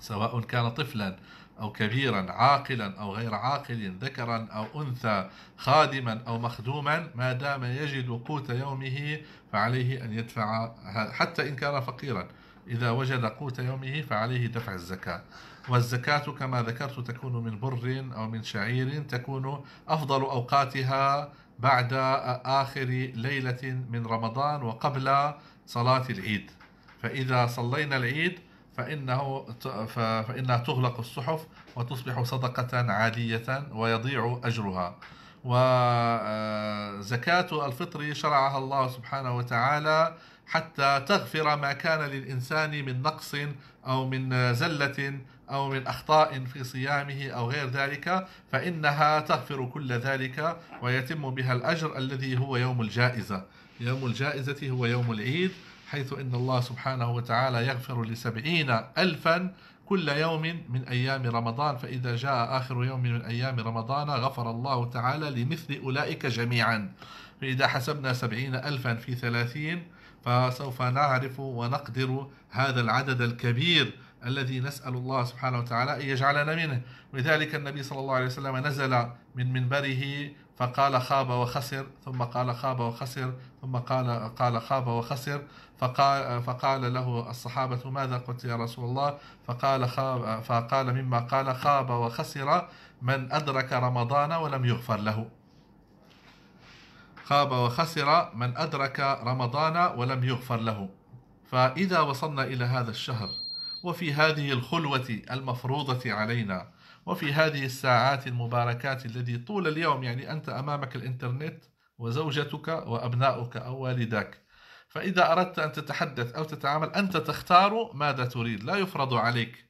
Speaker 1: سواء كان طفلا أو كبيرا عاقلا أو غير عاقل ذكرا أو أنثى خادما أو مخدوما ما دام يجد قوت يومه فعليه أن يدفع حتى إن كان فقيرا إذا وجد قوت يومه فعليه دفع الزكاة والزكاة كما ذكرت تكون من بر أو من شعير تكون أفضل أوقاتها بعد آخر ليلة من رمضان وقبل صلاة العيد فإذا صلينا العيد فإنه فإنها تغلق الصحف وتصبح صدقة عادية ويضيع أجرها وزكاة آه، الفطر شرعها الله سبحانه وتعالى حتى تغفر ما كان للإنسان من نقص أو من زلة أو من أخطاء في صيامه أو غير ذلك فإنها تغفر كل ذلك ويتم بها الأجر الذي هو يوم الجائزة يوم الجائزة هو يوم العيد حيث إن الله سبحانه وتعالى يغفر لسبعين ألفا كل يوم من أيام رمضان فإذا جاء آخر يوم من أيام رمضان غفر الله تعالى لمثل أولئك جميعا فإذا حسبنا سبعين ألفا في ثلاثين فسوف نعرف ونقدر هذا العدد الكبير الذي نسأل الله سبحانه وتعالى أن يجعلنا منه ولذلك النبي صلى الله عليه وسلم نزل من منبره فقال خاب وخسر ثم قال خاب وخسر ثم قال قال خاب وخسر فقال, فقال له الصحابة ماذا قلت يا رسول الله فقال, خاب فقال مما قال خاب وخسر من أدرك رمضان ولم يغفر له خاب وخسر من أدرك رمضان ولم يغفر له فإذا وصلنا إلى هذا الشهر وفي هذه الخلوة المفروضة علينا وفي هذه الساعات المباركات الذي طول اليوم يعني أنت أمامك الإنترنت وزوجتك وأبناؤك أو والداك فإذا أردت أن تتحدث أو تتعامل أنت تختار ماذا تريد لا يفرض عليك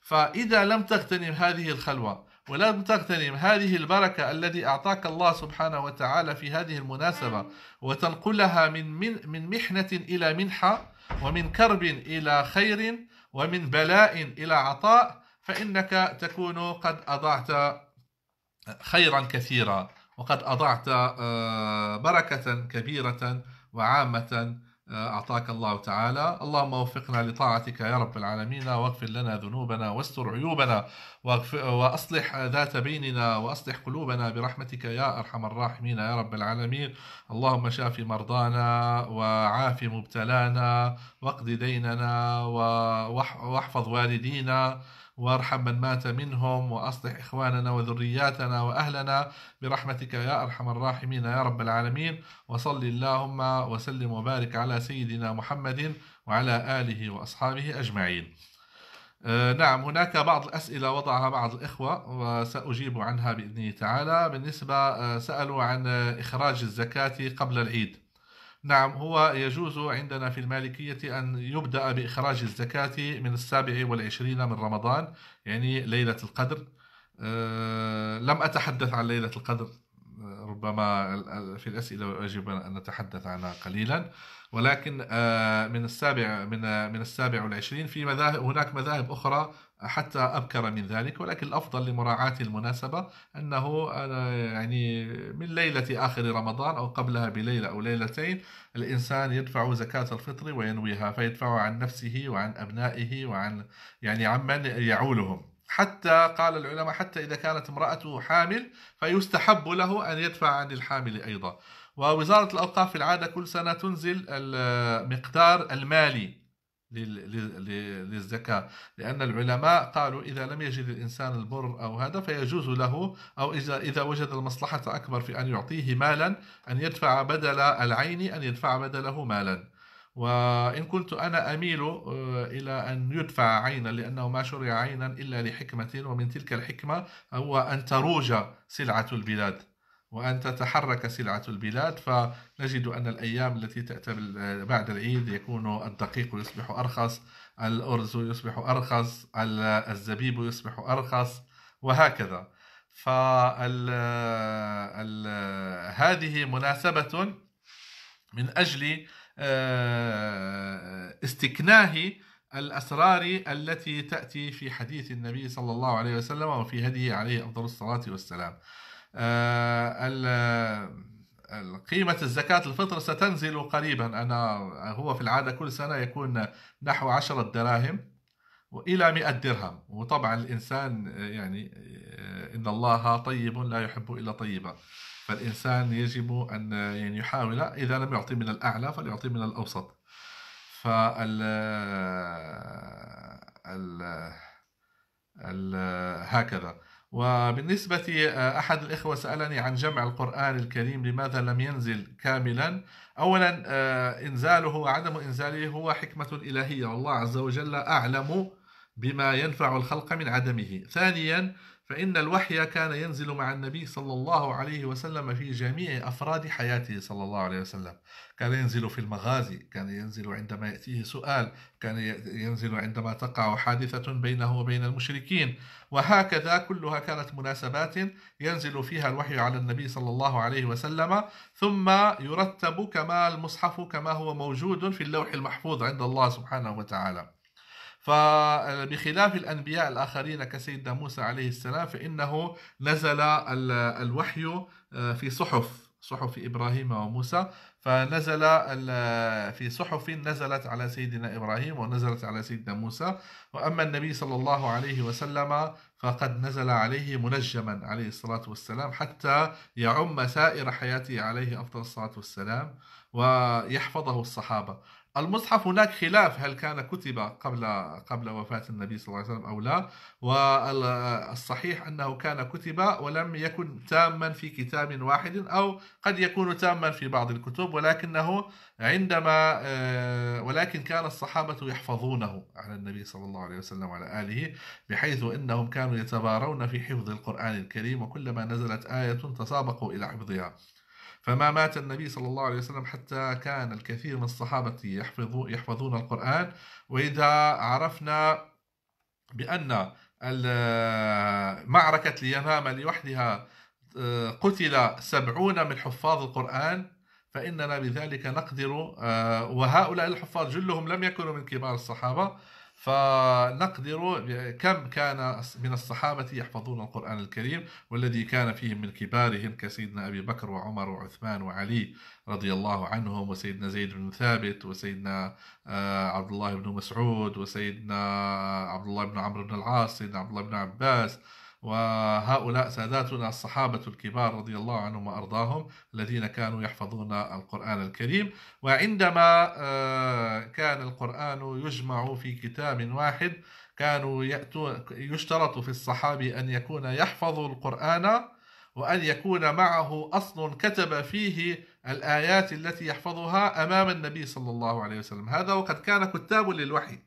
Speaker 1: فإذا لم تغتنم هذه الخلوة ولم تغتنم هذه البركة الذي أعطاك الله سبحانه وتعالى في هذه المناسبة وتنقلها من, من, من محنة إلى منحة ومن كرب إلى خير ومن بلاء إلى عطاء فإنك تكون قد أضعت خيرا كثيرا وقد أضعت آه، بركة كبيرة وعامة آه، أعطاك الله تعالى اللهم وفقنا لطاعتك يا رب العالمين واغفر لنا ذنوبنا واستر عيوبنا وأصلح ذات بيننا وأصلح قلوبنا برحمتك يا أرحم الراحمين يا رب العالمين اللهم شاف مرضانا وعاف مبتلانا واقض ديننا واحفظ والدينا وارحم من مات منهم وأصلح إخواننا وذرياتنا وأهلنا برحمتك يا أرحم الراحمين يا رب العالمين وصل اللهم وسلم وبارك على سيدنا محمد وعلى آله وأصحابه أجمعين آه، نعم هناك بعض الأسئلة وضعها بعض الإخوة وسأجيب عنها بإذنه تعالى بالنسبة آه، سألوا عن إخراج الزكاة قبل العيد نعم هو يجوز عندنا في المالكية أن يبدأ بإخراج الزكاة من السابع والعشرين من رمضان يعني ليلة القدر أه لم أتحدث عن ليلة القدر ربما في الأسئلة يجب أن نتحدث عنها قليلا ولكن آه، من السابع من من السابع والعشرين في مذاهب هناك مذاهب أخرى حتى أبكر من ذلك ولكن الأفضل لمراعاة المناسبة أنه آه، يعني من ليلة آخر رمضان أو قبلها بليلة أو ليلتين الإنسان يدفع زكاة الفطر وينويها فيدفعها عن نفسه وعن أبنائه وعن يعني عمن يعولهم حتى قال العلماء حتى إذا كانت امرأته حامل فيستحب له أن يدفع عن الحامل أيضا ووزارة الأوقاف في العادة كل سنة تنزل المقدار المالي للزكاة لأن العلماء قالوا إذا لم يجد الإنسان البر أو هذا فيجوز له أو إذا, إذا وجد المصلحة أكبر في أن يعطيه مالا أن يدفع بدل العين أن يدفع بدله مالا وإن كنت أنا أميل آه، إلى أن يدفع عينا لأنه ما شرع عينا إلا لحكمة ومن تلك الحكمة هو أن تروج سلعة البلاد وأن تتحرك سلعة البلاد فنجد أن الأيام التي تأتي بعد العيد يكون الدقيق يصبح أرخص الأرز يصبح أرخص الزبيب يصبح أرخص وهكذا فهذه هذه مناسبة من أجل آه، استكناه الأسرار التي تأتي في حديث النبي صلى الله عليه وسلم وفي هديه عليه أفضل الصلاة والسلام آه، قيمة الزكاة الفطر ستنزل قريبا أنا هو في العادة كل سنة يكون نحو عشرة دراهم إلى مئة درهم وطبعا الإنسان يعني آه، إن الله طيب لا يحب إلا طيبا فالإنسان يجب أن يعني يحاول إذا لم يعطي من الأعلى فليعطي من الأوسط فال ال... ال... هكذا وبالنسبة أحد الإخوة سألني عن جمع القرآن الكريم لماذا لم ينزل كاملا أولا آه، إنزاله وعدم إنزاله هو حكمة إلهية والله عز وجل أعلم بما ينفع الخلق من عدمه ثانيا فإن الوحي كان ينزل مع النبي صلى الله عليه وسلم في جميع أفراد حياته صلى الله عليه وسلم كان ينزل في المغازي كان ينزل عندما يأتيه سؤال كان ينزل عندما تقع حادثة بينه وبين المشركين وهكذا كلها كانت مناسبات ينزل فيها الوحي على النبي صلى الله عليه وسلم ثم يرتب كما المصحف كما هو موجود في اللوح المحفوظ عند الله سبحانه وتعالى فبخلاف الأنبياء الآخرين كسيدنا موسى عليه السلام فإنه نزل الوحي آه، في صحف صحف إبراهيم وموسى فنزل في صحف نزلت على سيدنا إبراهيم ونزلت على سيدنا موسى وأما النبي صلى الله عليه وسلم فقد نزل عليه منجما عليه الصلاة والسلام حتى يعم سائر حياته عليه أفضل الصلاة والسلام ويحفظه الصحابة المصحف هناك خلاف هل كان كتب قبل قبل وفاة النبي صلى الله عليه وسلم أو لا والصحيح أنه كان كتب ولم يكن تاما في كتاب واحد أو قد يكون تاما في بعض الكتب ولكنه عندما آه، ولكن كان الصحابة يحفظونه على النبي صلى الله عليه وسلم وعلى آله بحيث أنهم كانوا يتبارون في حفظ القرآن الكريم وكلما نزلت آية تسابقوا إلى حفظها فما مات النبي صلى الله عليه وسلم حتى كان الكثير من الصحابة يحفظون القرآن وإذا عرفنا بأن معركة اليمامة لوحدها آه، قتل سبعون من حفاظ القرآن فإننا بذلك نقدر آه، وهؤلاء الحفاظ جلهم لم يكونوا من كبار الصحابة فنقدر كم كان من الصحابة يحفظون القرآن الكريم والذي كان فيهم من كبارهم كسيدنا أبي بكر وعمر وعثمان وعلي رضي الله عنهم وسيدنا زيد بن ثابت وسيدنا آه، عبد الله بن مسعود وسيدنا عبد الله بن عمرو بن العاص سيدنا عبد الله بن عباس وهؤلاء ساداتنا الصحابة الكبار رضي الله عنهم وأرضاهم الذين كانوا يحفظون القرآن الكريم وعندما آه، كان القرآن يجمع في كتاب واحد كانوا يأتون يشترط في الصحابي أن يكون يحفظ القرآن وأن يكون معه أصل كتب فيه الآيات التي يحفظها أمام النبي صلى الله عليه وسلم هذا وقد كان كتاب للوحي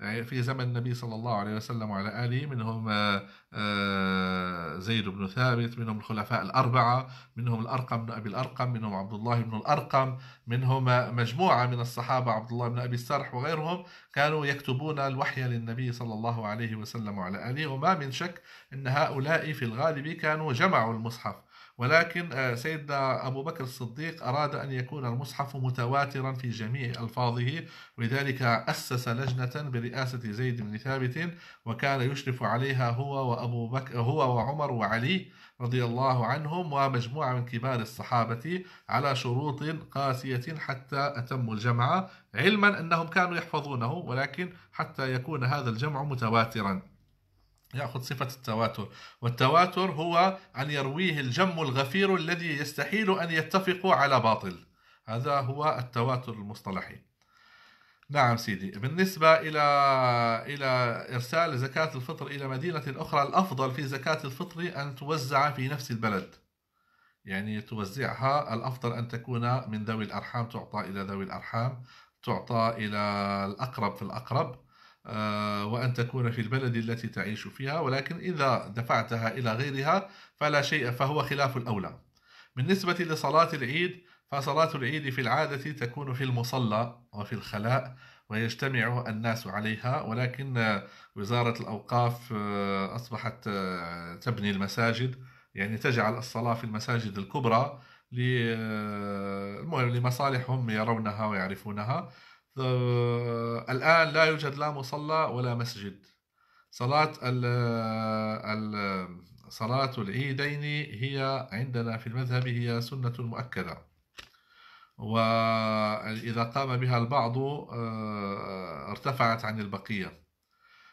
Speaker 1: يعني في زمن النبي صلى الله عليه وسلم وعلى آله منهم آه، آه، زيد بن ثابت منهم الخلفاء الأربعة منهم الأرقم بن أبي الأرقم منهم عبد الله بن الأرقم منهم آه، مجموعة من الصحابة عبد الله بن أبي السرح وغيرهم كانوا يكتبون الوحي للنبي صلى الله عليه وسلم وعلى آله وما من شك أن هؤلاء في الغالب كانوا جمعوا المصحف ولكن آه، سيدنا أبو بكر الصديق أراد أن يكون المصحف متواترا في جميع ألفاظه ولذلك أسس لجنة برئاسة زيد بن ثابت وكان يشرف عليها هو وأبو بكر هو وعمر وعلي رضي الله عنهم ومجموعة من كبار الصحابة على شروط قاسية حتى أتموا الجمع علما أنهم كانوا يحفظونه ولكن حتى يكون هذا الجمع متواترا يأخذ صفة التواتر والتواتر هو أن يرويه الجم الغفير الذي يستحيل أن يتفقوا على باطل هذا هو التواتر المصطلحي نعم سيدي بالنسبة إلى إلى إرسال زكاة الفطر إلى مدينة أخرى الأفضل في زكاة الفطر أن توزع في نفس البلد يعني توزعها الأفضل أن تكون من ذوي الأرحام تعطى إلى ذوي الأرحام تعطى إلى الأقرب في الأقرب آه، وأن تكون في البلد التي تعيش فيها ولكن إذا دفعتها إلى غيرها فلا شيء فهو خلاف الأولى بالنسبة لصلاة العيد فصلاة العيد في العادة تكون في المصلى وفي الخلاء ويجتمع الناس عليها ولكن وزارة الأوقاف آه، أصبحت آه، تبني المساجد يعني تجعل الصلاة في المساجد الكبرى لمصالحهم يرونها ويعرفونها آه، الآن لا يوجد لا مصلى ولا مسجد صلاة ال ال صلاة العيدين هي عندنا في المذهب هي سنة مؤكدة وإذا قام بها البعض آه، ارتفعت عن البقية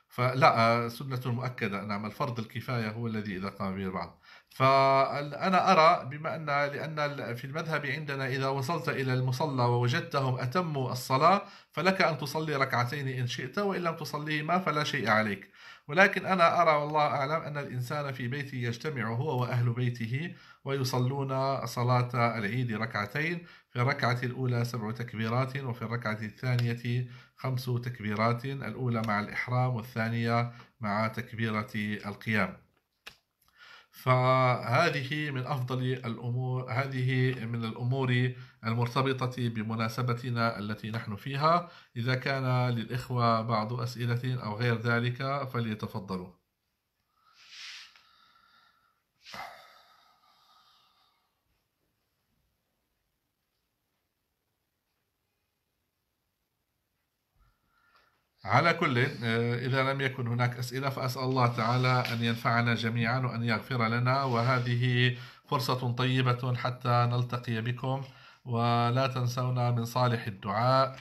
Speaker 1: فلا آه، سنة مؤكدة نعم الفرض الكفاية هو الذي إذا قام به البعض فأنا أرى بما أن لأن في المذهب عندنا إذا وصلت إلى المصلى ووجدتهم أتموا الصلاة فلك أن تصلي ركعتين إن شئت وإن لم تصليهما فلا شيء عليك ولكن أنا أرى والله أعلم أن الإنسان في بيته يجتمع هو وأهل بيته ويصلون صلاة العيد ركعتين في الركعة الأولى سبع تكبيرات وفي الركعة الثانية خمس تكبيرات الأولى مع الإحرام والثانية مع تكبيرة القيام فهذه من أفضل الأمور هذه من الأمور المرتبطة بمناسبتنا التي نحن فيها إذا كان للإخوة بعض أسئلة أو غير ذلك فليتفضلوا على كل آه، إذا لم يكن هناك أسئلة فأسأل الله تعالى أن ينفعنا جميعا وأن يغفر لنا وهذه فرصة طيبة حتى نلتقي بكم ولا تنسونا من صالح الدعاء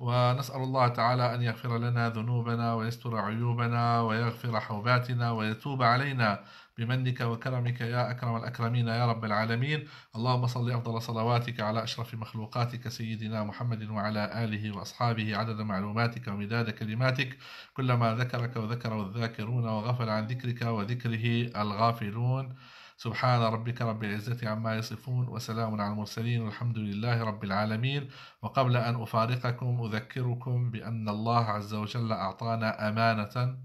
Speaker 1: ونسأل الله تعالى أن يغفر لنا ذنوبنا ويستر عيوبنا ويغفر حوباتنا ويتوب علينا بمنك وكرمك يا أكرم الأكرمين يا رب العالمين اللهم صل أفضل صلواتك على أشرف مخلوقاتك سيدنا محمد وعلى آله وأصحابه عدد معلوماتك ومداد كلماتك كلما ذكرك وذكره الذاكرون وغفل عن ذكرك وذكره الغافلون سبحان ربك رب العزة عما يصفون وسلام على المرسلين والحمد لله رب العالمين وقبل أن أفارقكم أذكركم بأن الله عز وجل أعطانا أمانة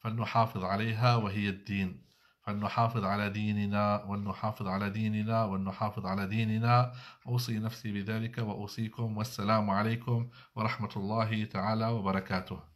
Speaker 1: فلنحافظ عليها وهي الدين أن نحافظ على ديننا وأن نحافظ على ديننا وأن نحافظ على ديننا أوصي نفسي بذلك وأوصيكم والسلام عليكم ورحمة الله تعالى وبركاته